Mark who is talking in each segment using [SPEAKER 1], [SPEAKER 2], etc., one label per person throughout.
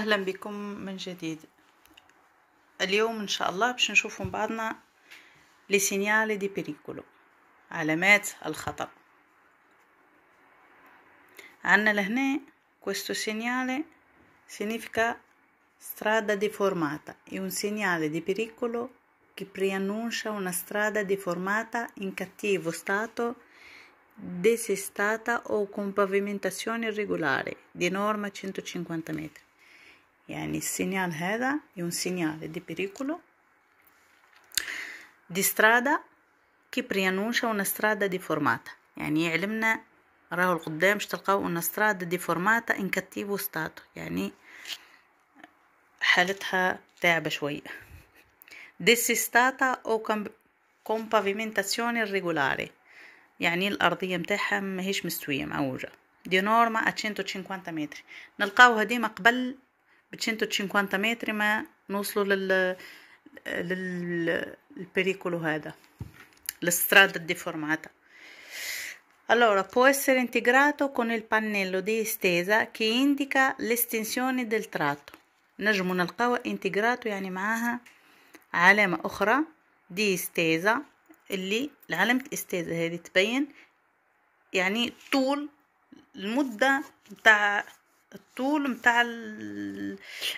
[SPEAKER 1] اهلا بكم من جديد اليوم ان شاء الله باش نشوفوا بعضنا لي سينيالي دي بيريكولو علامات الخطر عندنا لهنا questo segnale significa strada deformata è un segnale di pericolo che preannuncia una strada deformata in cattivo stato desestata o con pavimentazione irregolare di norma 150 metri يعني السينيال هذا يون سينيال دي بيريكولو دي سترادا ونا سترادا دي فورماتا يعني يعلمنا راهو القدام باش تلقاو سترادا دي فورماتا كاتيفو ستاتو يعني حالتها تعبة شوية ستاتا او كومبافيمنتاسيون ريغولاري يعني الأرضية متاعها ماهيش مستوية معوجة دي نورما 150 متر نلقاوها ديما قبل 150 متر ما نوصلوا لل للpericolo هذا l'strada deformata allora può essere integrato con il pannello di estesa che indica l'estensione del tratto نجم نلقاو integrato يعني معاها علامة أخرى دي استيزا اللي علامة استيزا هذه تبين يعني طول المدة متاع الطول نتاع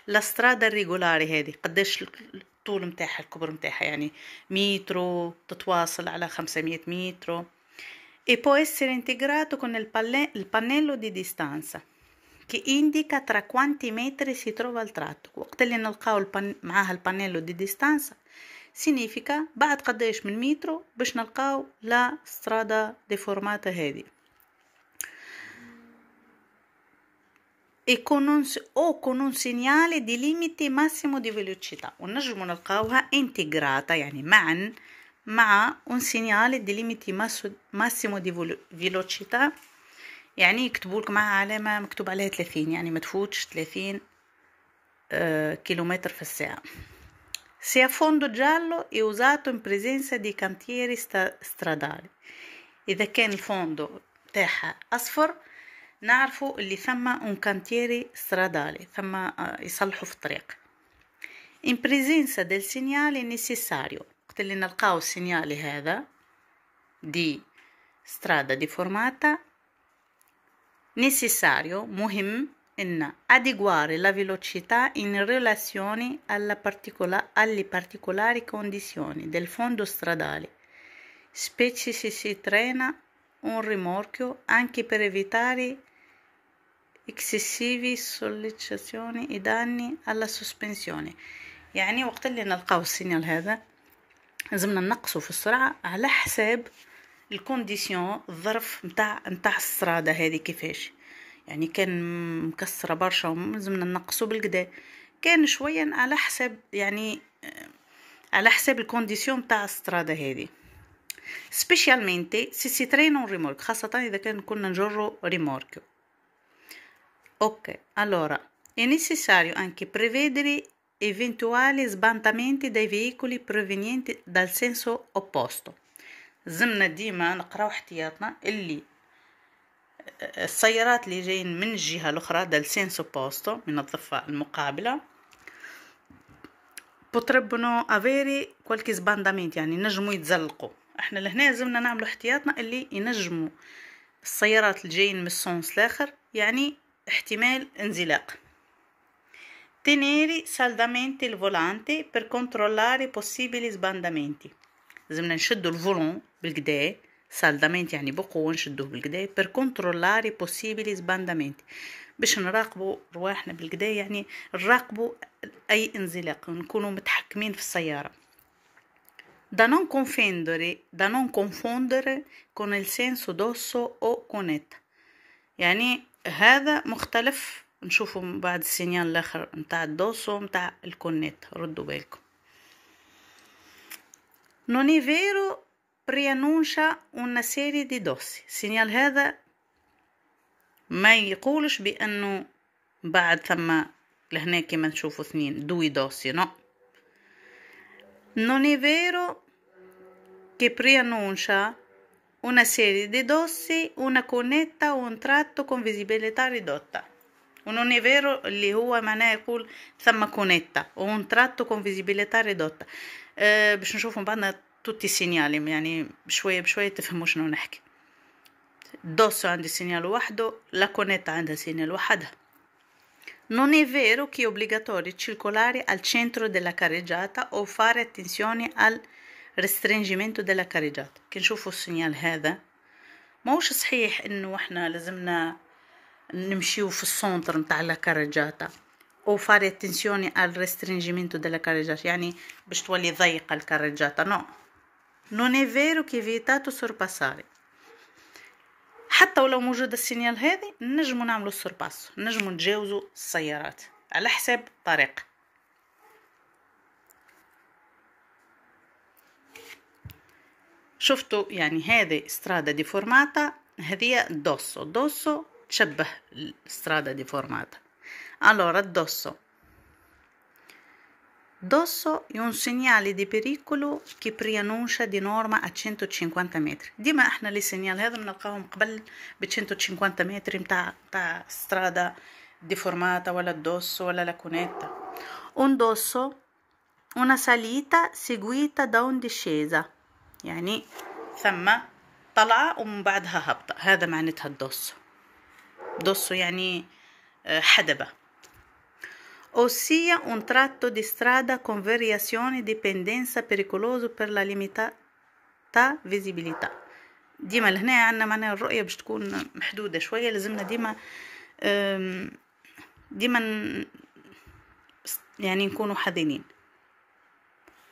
[SPEAKER 1] لاسترادا ريغولاري هذه قداش الطول نتاعها الكبر نتاعها يعني مترو تتواصل على 500 مترو e può essere integrato con il, pannello di distanza che indica tra quanti metri si trova il tratto وقت اللي نلقاو معاها البانيلو دي ديستانسا significa بعد قداش من مترو باش نلقاو لا سترادا ديفورماتا هذه e con un, o con un segnale di limite massimo di velocità ونجم نلقاوها integrata يعني معا مع un segnale di limite massimo di velocità يعني يكتبوا لك معها علامة مكتوب عليها 30 يعني ما تفوتش 30 km في الساعة Se a fondo giallo è usato in presenza di cantieri stradali E إذا كان fondo تاعها أصفر نعرفوا اللي ثم اون كانتيري stradale ثم يصلحوا في الطريق in presenza del segnale necessario وقت اللي نلقاو السينيال هذا دي strada deformata necessario مهم in adeguare la velocità in relazione particola alle particolari condizioni del fondo stradale, specie se si trena un rimorchio anche per evitare اكسسيفي سوليتشاسيوني إداني على سوسبنسيوني يعني وقت اللي نلقاو السينيال هذا لازمنا نقصوا في السرعة على حساب الكونديسيون الظرف نتاع نتاع السرادة هذه كيفاش يعني كان مكسرة برشا لازمنا نقصوا بالكدا كان شويا على حساب يعني على حساب الكونديسيون متاع السرادة هذه سبيشالمنتي سي سي ترينون ريمورك خاصة إذا كان كنا نجرو ريمورك Ok, allora è necessario anche prevedere eventuali sbandamenti dai veicoli provenienti dal senso opposto لازمنا ديما نقراو احتياطنا اللي آه، السيارات اللي جايين من الجهة الأخرى دال سينسو بوستو من الضفة المقابلة بوتربنو افيري qualche sbandamento يعني نجمو يتزلقوا احنا لهنا لازمنا نعملو احتياطنا اللي ينجمو السيارات اللي جايين من السونس الاخر يعني احتمال انزلاق تنيري saldamente الفولانتي volante per بوسيبلي possibili sbandamenti. لازمنا نشدو الفولون بالكدا سالدامنت يعني بقوة نشدوه بالكدا بير كونترولاري بوسيبلي سباندامنت باش نراقبو رواحنا بالكدا يعني نراقبو أي انزلاق ونكونو متحكمين في السيارة da non confondere da non confondere con il senso d'osso o conetta يعني هذا مختلف نشوفه بعد السينيال الاخر نتاع الدوسو نتاع الكونيت ردوا بالكم نوني فيرو بريانونشا اون سيري دي دوسي السينيال هذا ما يقولش بانه بعد ثم لهنا كما نشوفوا اثنين دوي دوسي نو نوني فيرو كي بريانونشا una serie di dossi, una cunetta o un tratto con visibilità ridotta. ونون فيرو اللي هو معناه يقول ثم كونيتا اون تراتو كون فيزيبيليتا ريدوتا أه باش نشوفوا بعضنا توتي سينيالي يعني بشويه بشويه تفهموا شنو نحكي دوسو عندي سينيال وحده لا كونيتا عندها سينيال وحدها Non è vero che è obbligatorio circolare al centro della carreggiata o fare attenzione al ريسترينجيمنتو لا كاريجات نشوفوا السينيال هذا ماهوش صحيح انه احنا لازمنا نمشيو في السونتر نتاع لا كاريجاتا او فاري اتنسيوني al restringimento لا كاريجات يعني باش تولي ضيقه الكاريجاتا نو نون اي فيرو كي فيتاتو سورباساري حتى ولو موجود السينيال هذه نجمو نعملو السورباس نجمو نتجاوزو السيارات على حساب الطريق شفتوا يعني هذه استرادة ديفورماتا هذه دوسو دوسو تشبه الاسترادة ديفورماتا allora dosso dosso è un segnale di pericolo che preannuncia di norma a 150 metri ديما احنا لي سينيال هذا نلقاهم قبل ب 150 metri متاع تاع strada deformata ولا dosso ولا la cunetta un dosso una salita seguita da un discesa يعني ثم طلعة ومن بعدها هبطة هذا معناتها الدوسو دوسو يعني آه، حدبة ossia un tratto di strada con variazioni e di pendenza pericoloso per la limitata visibilità ديما لهنا عندنا معناها الرؤيه باش تكون محدوده شويه لازمنا ديما ديما يعني نكونوا حذرين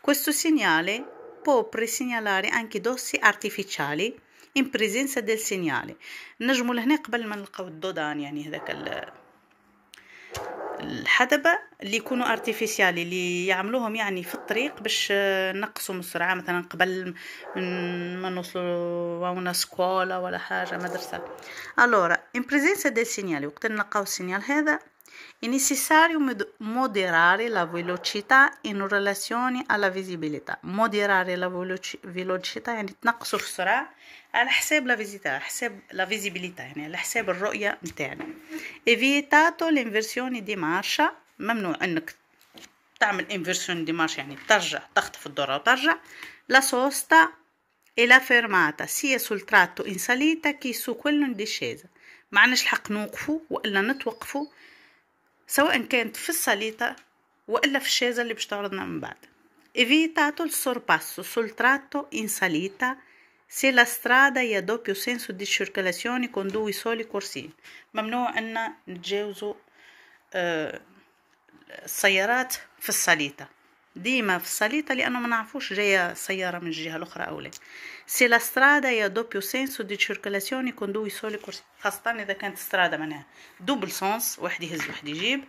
[SPEAKER 1] questo segnale può presegnalare anche dossi artificiali in presenza del segnale نجمو لهنا قبل ما نلقاو الضوضان يعني هذاك الحدبة اللي يكونوا ارتيفيسيالي اللي يعملوهم يعني في الطريق باش نقصوا من السرعة مثلا قبل ما نوصلوا ونا سكولا ولا حاجة مدرسة الورا ان بريزنسا دي سينيالي وقت نلقاو السينيال هذا È necessario moderare la velocità in relazione alla visibilità moderare la velocità يعني تنقصوا في السرعة على حساب لا فيزيتا على حساب لا فيزيبيليتا يعني على حساب الرؤية نتاعنا evitato l'inversione di marcia ممنوع انك تعمل انفيرسيون دي مارش يعني ترجع تخطف الدورة وترجع لا سوستا e la fermata sia sul tratto in salita che su quello in discesa معناش الحق نوقفوا والا نتوقفوا سواء كانت في الصليطة وإلا في الشازة اللي باش تعرضنا من بعد إيفيتاتو السورباسو سول تراتو إن صليطة سي لا سترادا يا دوبيو سينسو دي سيركلاسيون كوندوي سولي كورسين ممنوع أن نتجاوزو السيارات في السليطة ديما في السليطه لانه ما نعرفوش جايه سياره من الجهه الاخرى او لا سي لا سترادا يا دوبيو سينسو دي سيركولاسيون سيركولاسيوني كوندويسو لي خاصه اذا كانت سترادا معناها دوبل سونس واحد يهز واحد يجيب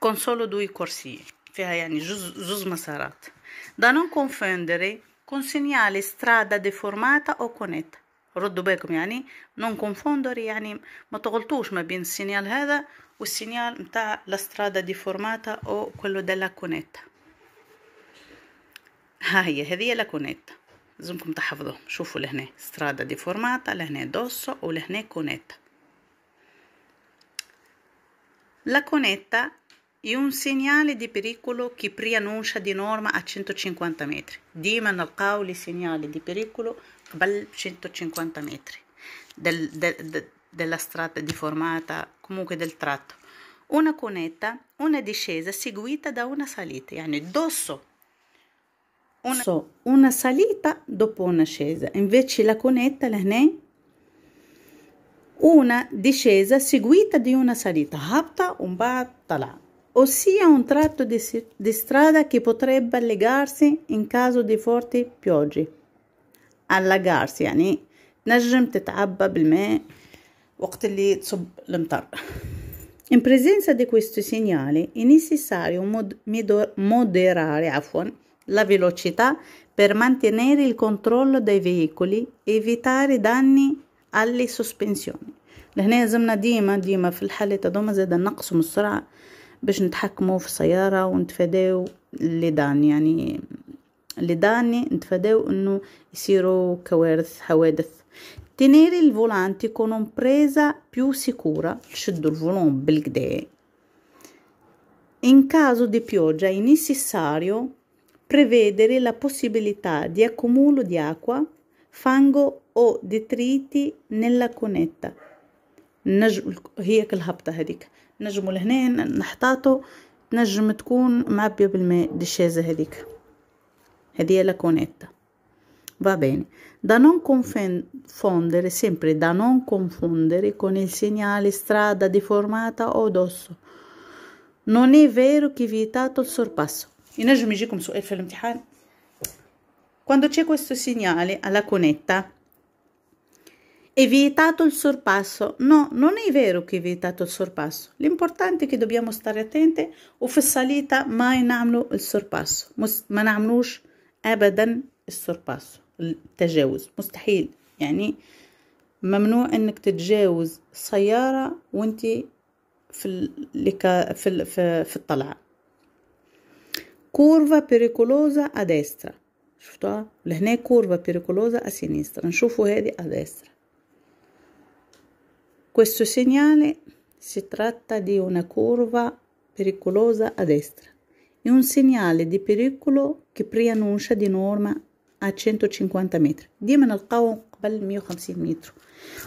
[SPEAKER 1] كونسولو دوي كورسي فيها يعني جوز جوز مسارات دا نون كونفوندري كون سينيالي سترادا ديفورماتا او كونيت ردوا بالكم يعني نون كونفوندري يعني ما تغلطوش ما بين السينيال هذا والسينيال متاع الاسترادة ديفورماتا أو quello della cunetta ها هي هذه لا كونيتا لازمكم تحفظوهم شوفوا لهنا استرادة ديفورماتا لهنا دوسو ولهنا كونيتا La conetta è un segnale di pericolo che preannuncia di norma a 150 metri. ديما نلقاو لي سينيال دي بيريكولو قبل 150 متر دل دل دل della strada di formata, comunque del tratto, una cunetta, una discesa seguita da una salita, yani dosso. Una, una salita dopo una scesa, invece la cunetta, l'hnen, una discesa seguita di una salita, hapta un batala, ossia un tratto di, di strada che potrebbe allegarsi in caso di forti piogge. Allagarsi, yani, نجم تتعبى me' وقت اللي تصب المطر In presenza di questi segnali è necessario mod moderare عفوا, la velocità per mantenere il controllo dei veicoli e evitare danni alle sospensioni لهنا لازمنا ديما ديما في الحالات هذوما زاد نقسم السرعه باش نتحكموا في السياره ونتفاداو اللي دان يعني اللي داني نتفاداو انه يصيروا كوارث حوادث tenere il volante con un presa più sicura, cioè in caso di pioggia è necessario prevedere la possibilità di accumulo di acqua, fango o detriti nella cunetta. نجم هي كل نجم تكون معبية بالماء دشازة هذيك هذه لا Va bene, da non confondere, sempre da non confondere con il segnale strada deformata o dosso. Non è vero che vietato il sorpasso. ينجم يجيكم سؤال في الامتحان quando c'è questo segnale alla cunetta è vietato il sorpasso no non è vero che è vietato il sorpasso l'importante è che dobbiamo stare attenti وفي salita mai نعملوا il sorpasso ما نعملوش ابدا il sorpasso التجاوز مستحيل يعني ممنوع انك تتجاوز سيارة وانت في الليكا في في, في الطلعة كورفا بيريكولوزا اديسترا شفتوها لهنا كورفا بيريكولوزا اسينيسترا نشوفوا هذه اديسترا questo segnale si tratta di una curva pericolosa a destra è un segnale di pericolo che preannuncia di norma a 150 metri di من القوم قبل 150 metri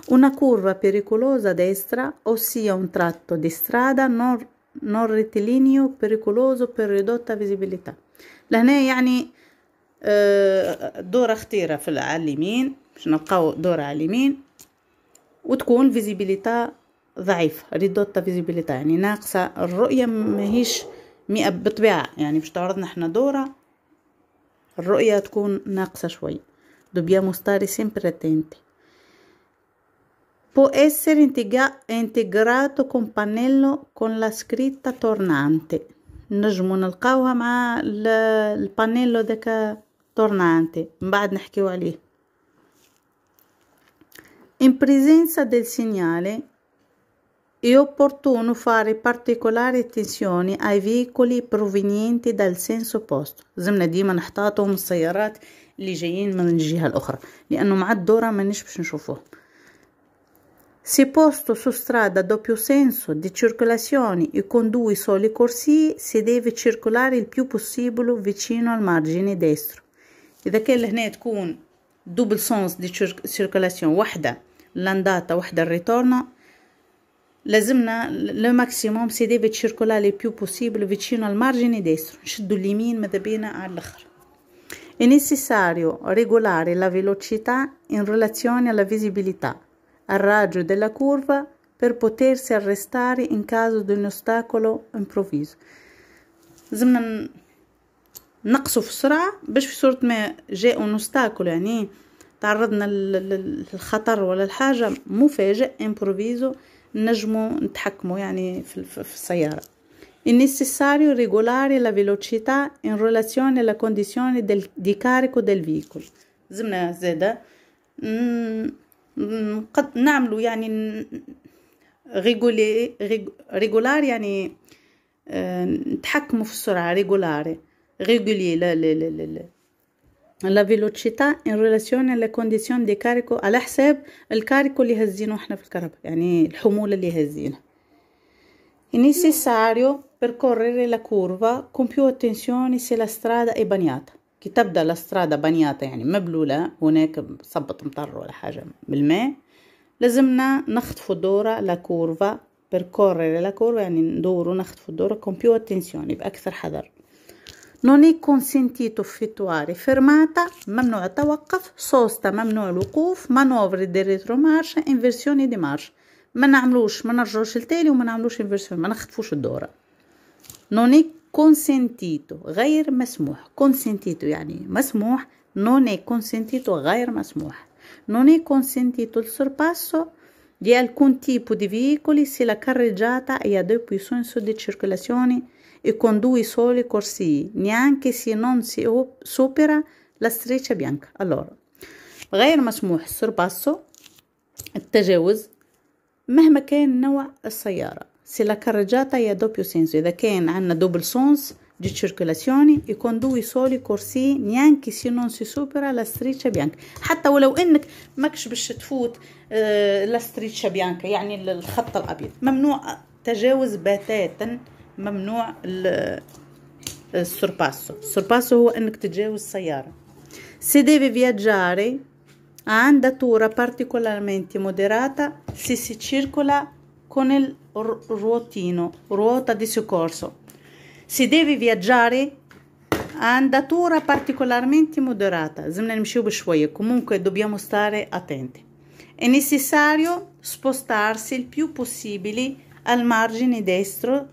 [SPEAKER 1] una curva pericolosa a destra ossia un tratto di strada non, non rettilineo pericoloso per ridotta visibilità لهنا يعني دورة خطيرة في على اليمين باش نلقاو دورة على اليمين وتكون فيزيبيليتا ضعيف ريدوتا فيزيبيليتا يعني ناقصة الرؤية ماهيش مئة بطبيعه يعني باش تعرضنا احنا دورة الرؤية تكون ناقصة شوية dobbiamo stare sempre attenti può essere integrato con pannello con la scritta tornante نجمو نلقاوها مع البانيلو داك tornante من بعد نحكيو عليه in presenza del segnale è opportuno fare particolare attenzione ai veicoli provenienti dal senso opposto لازمنا ديما نحتاطو من السيارات اللي جايين من الجهه الاخرى لانه مع الدوره مانيش باش نشوفوه Se posto su strada a doppio senso di circolazione e con due soli corsie, si deve circolare il più possibile vicino al margine destro. E إذا كان لهنا تكون دوبل سونس di circolazione واحدة لانداتا il ritorno, لازمنا لو ماكسيموم سيدي بتشيركولا لي بيو بوسيبل فيتشينو المارجيني ديسترو نشدو اليمين ماذا بينا على الاخر È necessario regolare la velocità in relazione alla visibilità, al raggio della curva per potersi arrestare in caso di un ostacolo improvviso. لازمنا نقصوا في السرعة باش في صورة ما جاء un ostacolo يعني تعرضنا للخطر ولا الحاجة مفاجئ improvviso نجمو نتحكمو يعني في, السيارة È necessario regolare la velocità in relazione alla condizione del, di carico del veicolo لازمنا زادة قد نعملو يعني ريغولي ريغولار يعني نتحكمو في السرعة ريغولاري ريغولي لا لا لا لا la velocità in relazione alla condizione di carico على حساب الكاريكو اللي هزينه احنا في الكهرباء يعني الحمولة اللي هزينها È necessario percorrere la curva con più attenzione se la strada è bagnata كي تبدا لا سترادا بنياطة يعني مبلولة هناك صبط مطر ولا حاجة بالماء لازمنا نخطفوا دورا لا كورفا percorrere la curva يعني ندورو نخطفوا الدورة con più attenzione بأكثر حذر non è consentito effettuare fermata ممنوع التوقف سوسته ممنوع الوقوف مانوفر دي ريترومارش انفيرسيون دي مارش ما نعملوش ما نرجعوش لتالي وما نعملوش انفيرسيون ما نخطفوش الدوره non è consentito غير مسموح consentito يعني مسموح non è consentito غير مسموح non è consentito il sorpasso di alcun tipo di veicoli se la carreggiata è ad opposizione su di circolazione e con due e soli corsi neanche se non si supera la striscia bianca allora غير مسموح السرباسو التجاوز مهما كان نوع السيارة سي لا كارجاتا يا دوبيو سينسو إذا كان عندنا دوبل سونس دي circolazione يكون دوي سولي كورسي نيانكي سي نون سي سوبرا لا ستريتشا striscia حتى ولو انك ماكش باش تفوت لا ستريتشا بيانكا يعني الخط الابيض ممنوع تجاوز بتاتا ممنوع السورباسو السورباسو هو انك تتجاوز السياره si deve viaggiare a andatura particolarmente moderata se si circola con il ruotino ruota di soccorso si deve viaggiare a andatura particolarmente moderata زمنا نمشيو بشويه comunque dobbiamo stare attenti è necessario spostarsi il più possibile al margine destro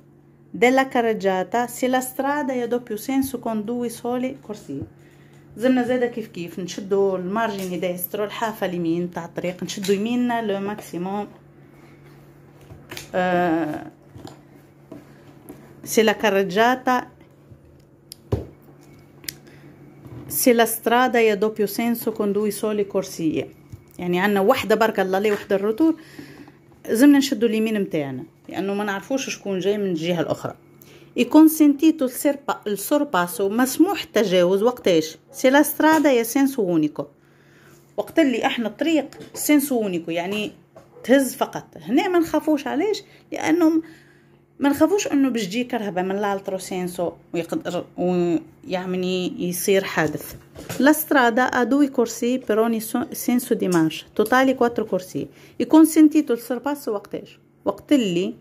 [SPEAKER 1] della carreggiata se la strada è a doppio senso con due soli corsi زلنا زادا كيف كيف نشدو المارجين ديسترو الحافه اليمين تاع الطريق نشدو يمينا لو ماكسيموم سي لا كارجاتا سي لا سترادا يا دوبيو سينسو كون دوي سولي كورسيي يعني عندنا وحده برك الله لي وحده الروتور زمنا نشدو اليمين نتاعنا لانه ما نعرفوش شكون جاي من الجهه الاخرى كونسنتيتو السورباسو مسموح التجاوز وقتاش سي لا سترادا يا سينسو اونيكو وقت اللي احنا الطريق سينسو اونيكو يعني تهز فقط هنا ما نخافوش علاش لانه ما نخافوش انه باش تجي كرهبه من لالترو سينسو ويقدر يعني يصير حادث لا سترادا ا كورسي بيروني سينسو ديمانش توتالي 4 كورسي يكون سنتيتو السرباس وقتاش وقت اللي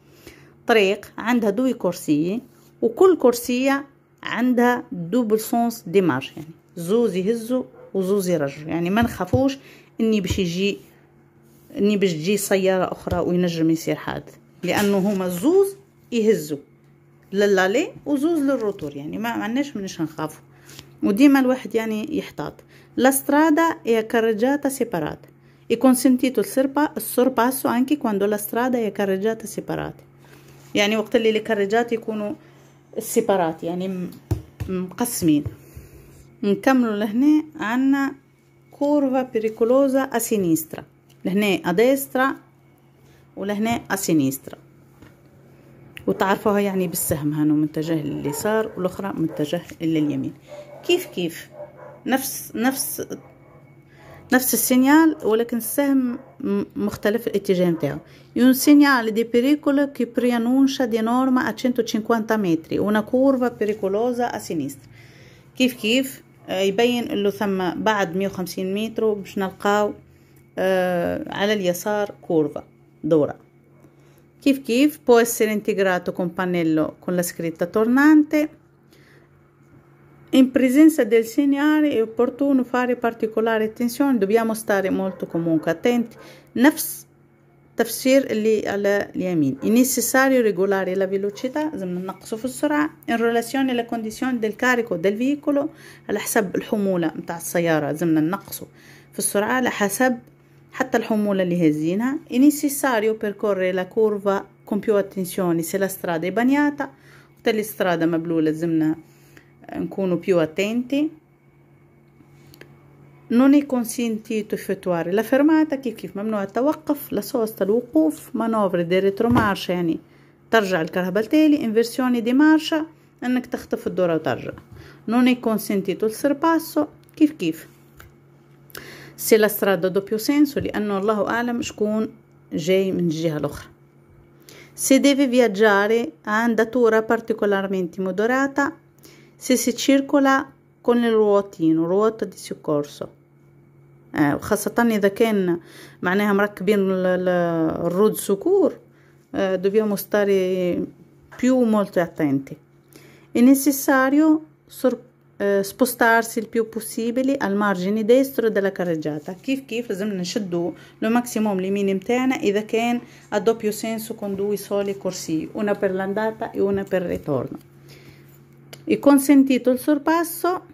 [SPEAKER 1] طريق عندها دوي كرسي وكل كرسية عندها دوبل سونس ديماج يعني زوز يهزو وزوز يرجو يعني ما نخافوش اني باش يجي اني باش تجي سيارة اخرى وينجم يصير حادث لانه هما زوز يهزو للالي وزوز للروتور يعني ما عندناش منش نخافو وديما الواحد يعني يحتاط لا سترادا هي سيبارات e consentito il, sorpasso anche quando la strada è carreggiata separata يعني وقت اللي الكراجات يكونوا سيبارات يعني مقسمين نكملوا لهنا عندنا كورفا بريكولوزا اسينيسترا لهنا اديسترا ولهنا اسينيسترا وتعرفوها يعني بالسهم هانو متجه لليسار والاخرى متجه لليمين كيف كيف نفس نفس نفس السينيال ولكن السهم مختلف الاتجاه نتاعو يون سينيال دي بيريكول كي بريانونشا دي نورما 150 متر ونا كورفا بيريكولوزا اسينيستر كيف كيف آه، يبين اللي ثم بعد 150 متر باش نلقاو آه، على اليسار كورفا دورا كيف كيف بو اسير انتجراتو كون بانيلو كون لا سكريتا تورنانتي In presenza del segnale è opportuno fare particolare attenzione, dobbiamo stare molto comunque attenti. Nafs تفسير اللي على اليمين necessario regolare la velocità لازم ننقصوا في السرعه in relazione alla condizione del carico del veicolo على حسب الحموله نتاع السياره لازم ننقصوا في السرعه على حسب حتى الحموله اللي هازينها è necessario percorrere la curva con più attenzione se la strada è bagnata o se la strada مبلوله لازمنا ancora più attenti non è consentito effettuare la fermata كيف كيف ممنوع التوقف لصوص الوقوف مانوفر دي ريترومارش يعني ترجع الكهرباء لتالي انفيرسيوني دي مارشا انك تخطف الدورة وترجع non è consentito il sorpasso كيف كيف سي لا سترادا دوبيو سينسو لانه الله اعلم شكون جاي من الجهة الاخرى Se deve viaggiare a andatura particolarmente moderata se si circola con il الرواتين الرواط دي سيكورسو خاصة إذا كان معناها مركبين الرود سكور dobbiamo stare più molto attenti è necessario eh, spostarsi il più possibile al margine destro della carreggiata كيف كيف لازمنا نشدو لو ماكسيموم اليمين متاعنا إذا كان a doppio senso con due soli corsie una per l'andata e una per il ritorno è e consentito il sorpasso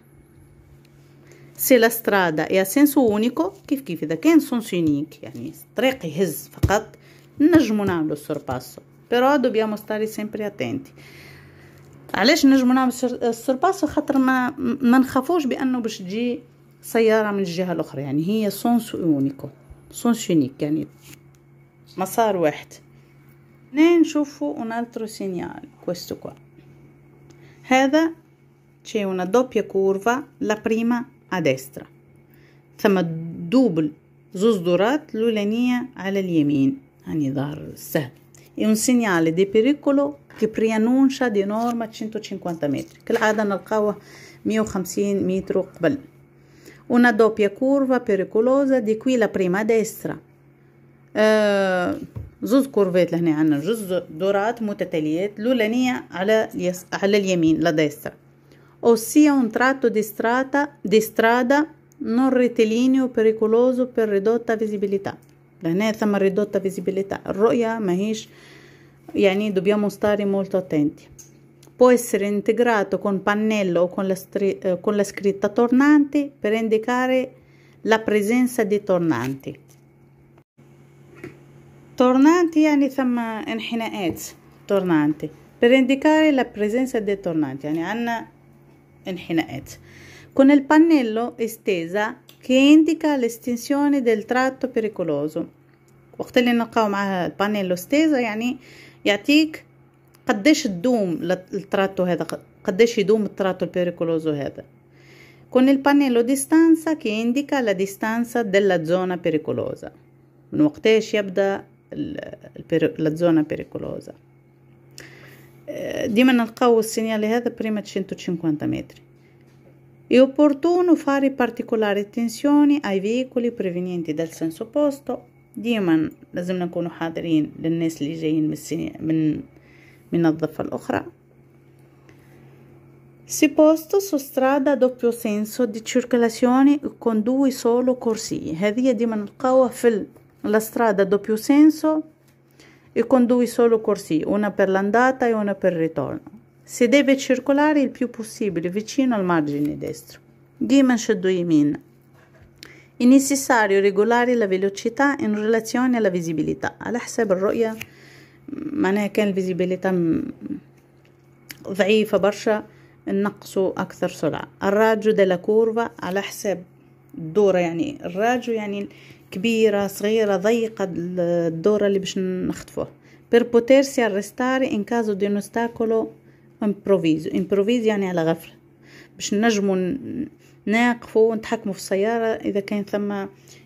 [SPEAKER 1] se la strada è a senso unico كيف كيف اذا كان سونس يونيك يعني الطريق يهز فقط نجمو نعملو السورباسو però dobbiamo stare sempre attenti علاش نجمو نعملو السورباسو خاطر ما ما نخافوش بانه باش تجي سياره من الجهه الاخرى يعني هي سونس يونيكو سونس يونيك يعني مسار واحد هنا نشوفو un altro segnale questo qua هذا c'è una doppia curva la prima a destra ثم double زوز دورات لولانية على è un segnale di pericolo che preannuncia di norma 150 metri كالعادة نلقاوه 150 metri قبل una doppia curva pericolosa di qui la prima a destra uh, زوز كورفيت لهنا عندنا جوز دورات متتاليات الاولانيه على اليس... على اليمين لا ديسترا ossia un tratto di strada, di strada non rettilineo pericoloso per ridotta visibilità لهنا ثم ridotta visibilità الرؤية ماهيش يعني dobbiamo stare molto attenti può essere integrato con pannello o con la, stri- con la scritta tornanti per indicare la presenza di tornanti تورنانتي يعني ثم انحناءات تورنانتي برينديكاري لا بريزنسا دي تورنانتي يعني عنا انحناءات con il pannello estesa che indica l'estensione del tratto وقت اللي نلقاو مع البانيلو ستيزا يعني يعطيك قداش الدوم التراتو هذا قداش يدوم التراتو البيريكولوزو هذا كون البانيلو ديستانسا كي انديكا لا ديستانسا دلا زونا بيريكولوزا من وقتاش يبدا la zona pericolosa. Eh, di manalqaw il da prima 150 metri. È opportuno fare particolare attenzione ai veicoli provenienti dal senso opposto. ديما لازم نكونوا حاضرين للناس اللي جايين من السنة من من الضفة الأخرى Si posto su strada a doppio senso di circolazione con due solo corsie. هذه ديما نلقاوها في la strada a doppio senso e con due solo corsi, una per l'andata e una per il ritorno. Si deve circolare il più possibile vicino al margine destro. Dimash Duimin. È necessario regolare la velocità in relazione alla visibilità. Al-Hsab al-Ru'ya, معناها كان الفيزيبيليتا ضعيفة برشا نقص أكثر سرعة الراجو دي لا كورفا على حساب الدورة يعني il raggio, كبيرة صغيرة ضيقة الدورة اللي باش نخطفوه بير potersi ريستاري ان كازو دي نوستاكولو امبروفيزو امبروفيز يعني على غفلة باش نجمو ناقفو ونتحكمو في السيارة إذا كان ثم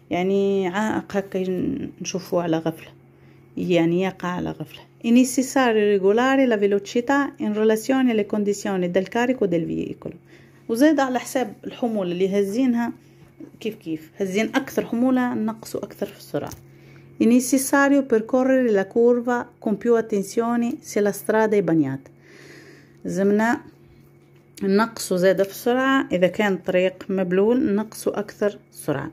[SPEAKER 1] يعني عائق هكا نشوفو على غفلة يعني يقع على غفلة انيسيساري ريغولاري لا فيلوتشيتا ان in لي كونديسيوني condizioni كاريكو carico del veicolo وزاد على حساب الحمولة اللي هزينها كيف كيف هزين أكثر حمولة نقصوا أكثر في السرعة È necessario percorrere la curva con più attenzione se la strada è bagnata زمنا نقصوا زادة في السرعة إذا كان طريق مبلول نقصوا أكثر سرعة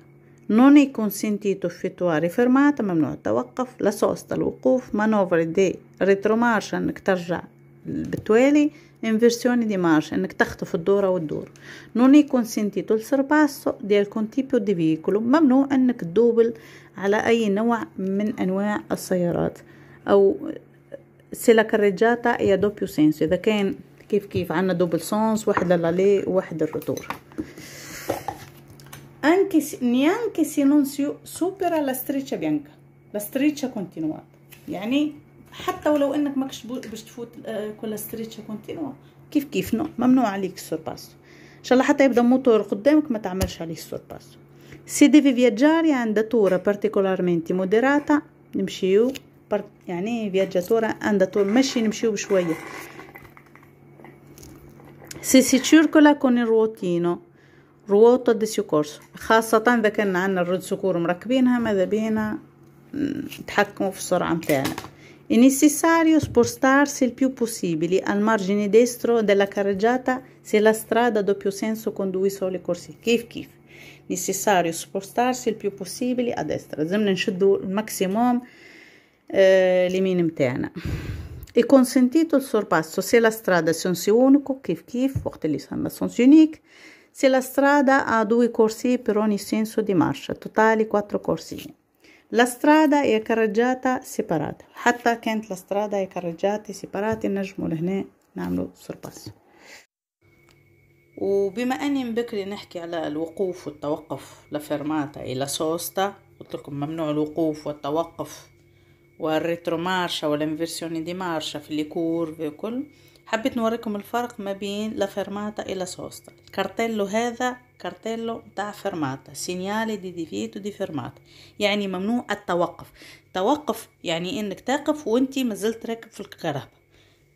[SPEAKER 1] non è consentito effettuare fermata ممنوع التوقف لا سوسطة الوقوف مانوفر دي ريترومارش انك ترجع بالتوالي انفيرسيون دي مارش انك تخطف الدوره والدور نوني كونسينتيتو السرباسو ديال كونتيبيو دي فيكولو ممنوع انك تدوبل على اي نوع من انواع السيارات او سيلا كاريجاتا يا دوبيو سينس اذا كان كيف كيف عنا دوبل سونس واحد للالي وواحد الرتور انكي س... neanche se non si supera la striscia bianca la striscia يعني حتى ولو انك ماكش باش تفوت آه، كل ستريتش كونتينوا كيف كيف نو ممنوع عليك السورباس ان شاء الله حتى يبدا موتور قدامك ما تعملش عليه السورباس سي ديفي فياجاري يعني عندها تورا بارتيكولارمنتي مودراتا نمشيو يعني فياجاتورا عندها تور ماشي نمشيو بشويه سي سي تشيركولا كون الروتينو رووتا دي سيكورس خاصة إذا كان عندنا الرود سكور مركبينها ماذا بينا نتحكموا في السرعة متاعنا È necessario spostarsi il più possibile al margine destro della carreggiata se la strada a doppio senso con due soli corsi. Kif kif. Necessario spostarsi il più possibile a destra. زمنا نشدوا الماكسيموم اليمين متاعنا. È consentito il sorpasso se la strada è senso unico, kif kif, forte اللي يسمى senso unique, se la strada ha due corsie per ogni senso di marcia, totali quattro corsie. لاسترادا يا كرجاتا سيبارات حتى كانت لاسترادا يا كرجاتي سيبارات نجمو لهنا نعملو سرباس وبما اني من بكري نحكي على الوقوف والتوقف لفيرماتا الى سوستا قلت لكم ممنوع الوقوف والتوقف والريترو مارشا والانفيرسيون دي مارشا في كورف وكل حبيت نوريكم الفرق ما بين لافيرماتا الى سوستا الكارتيلو هذا كارتيلو تاع فرمات سينيالي دي ديفيتو دي فرمات يعني ممنوع التوقف توقف يعني انك تقف وانت مازلت راكب في الكهرباء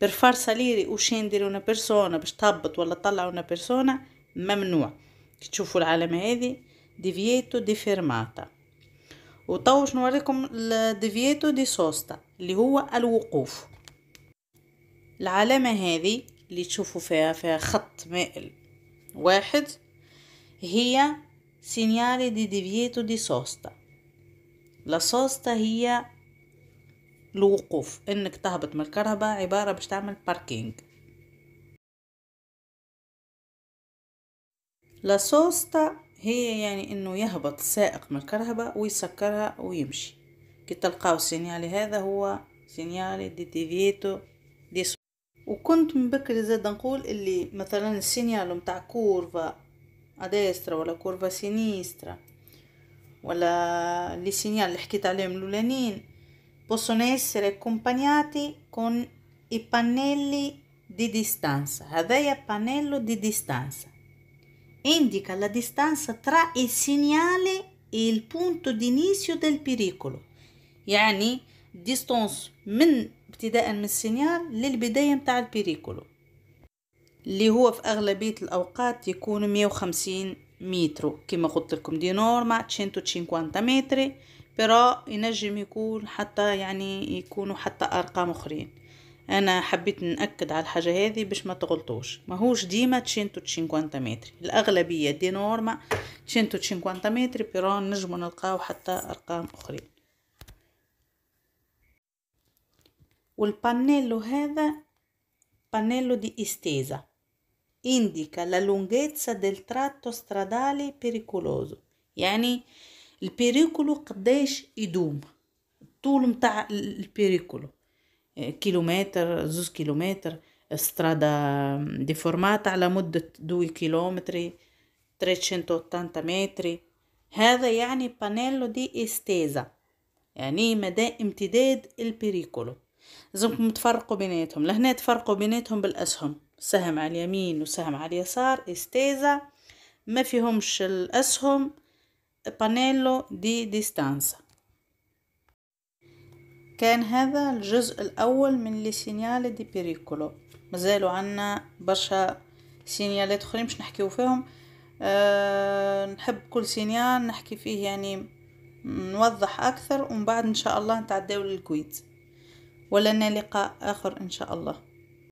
[SPEAKER 1] برفار ساليري وشندري انا بيرسونا باش تهبط ولا تطلع انا بيرسونا ممنوع كي تشوفوا العلامة هذه ديفيتو دي فرمات وطو نوريكم ديفيتو دي سوستا اللي هو الوقوف العلامة هذه اللي تشوفوا فيها فيها خط مائل واحد هي سينيالي دي ديفيتو دي سوستا لا سوستا هي الوقوف انك تهبط من الكهرباء عبارة باش تعمل باركينج لا سوستا هي يعني انه يهبط سائق من الكهرباء ويسكرها ويمشي كي تلقاو السينيال هذا هو سينيال دي ديفيتو دي سوستا وكنت من بكري زاد نقول اللي مثلا السينيال متاع كورفا a destra ولا كورفا سينيسترا ولا لي سيgnali اللي حكيت عليهم الاولانيين possono essere accompagnati con i pannelli di distanza هذايا pannello di distanza indica la distanza tra il segnale e il punto d'inizio del pericolo يعني distance من ابتداء من السينيال للبداية متاع البيريكولو اللي هو في أغلبية الأوقات يكون 150 مترو كما قلت لكم دي نورما 150 متر برا ينجم يكون حتى يعني يكونوا حتى أرقام أخرين أنا حبيت نأكد على الحاجة هذه باش ما تغلطوش ماهوش ديما 150 متر الأغلبية دي نورما 150 متر برا نجمو نلقاو حتى أرقام أخرين والبانيلو هذا بانيلو دي استيزا indica la lunghezza del tratto stradale pericoloso يعني البيريكولو قداش يدوم الطول متاع البيريكولو كيلومتر زوز كيلومتر strada deformata على مدة 2 كيلومتر 380 متر هذا يعني بانيلو دي استيزا يعني مدى امتداد البيريكولو لازمكم تفرقوا بيناتهم لهنا تفرقوا بيناتهم بالاسهم سهم على اليمين وسهم على اليسار استيزا ما فيهمش الأسهم بانيلو دي ديستانسا كان هذا الجزء الأول من لي سينيال دي بيريكولو مازالوا عنا برشا سينيالات أخرين باش نحكيو فيهم أه نحب كل سينيال نحكي فيه يعني نوضح أكثر ومن بعد إن شاء الله نتعداو للكويت ولنا لقاء آخر إن شاء الله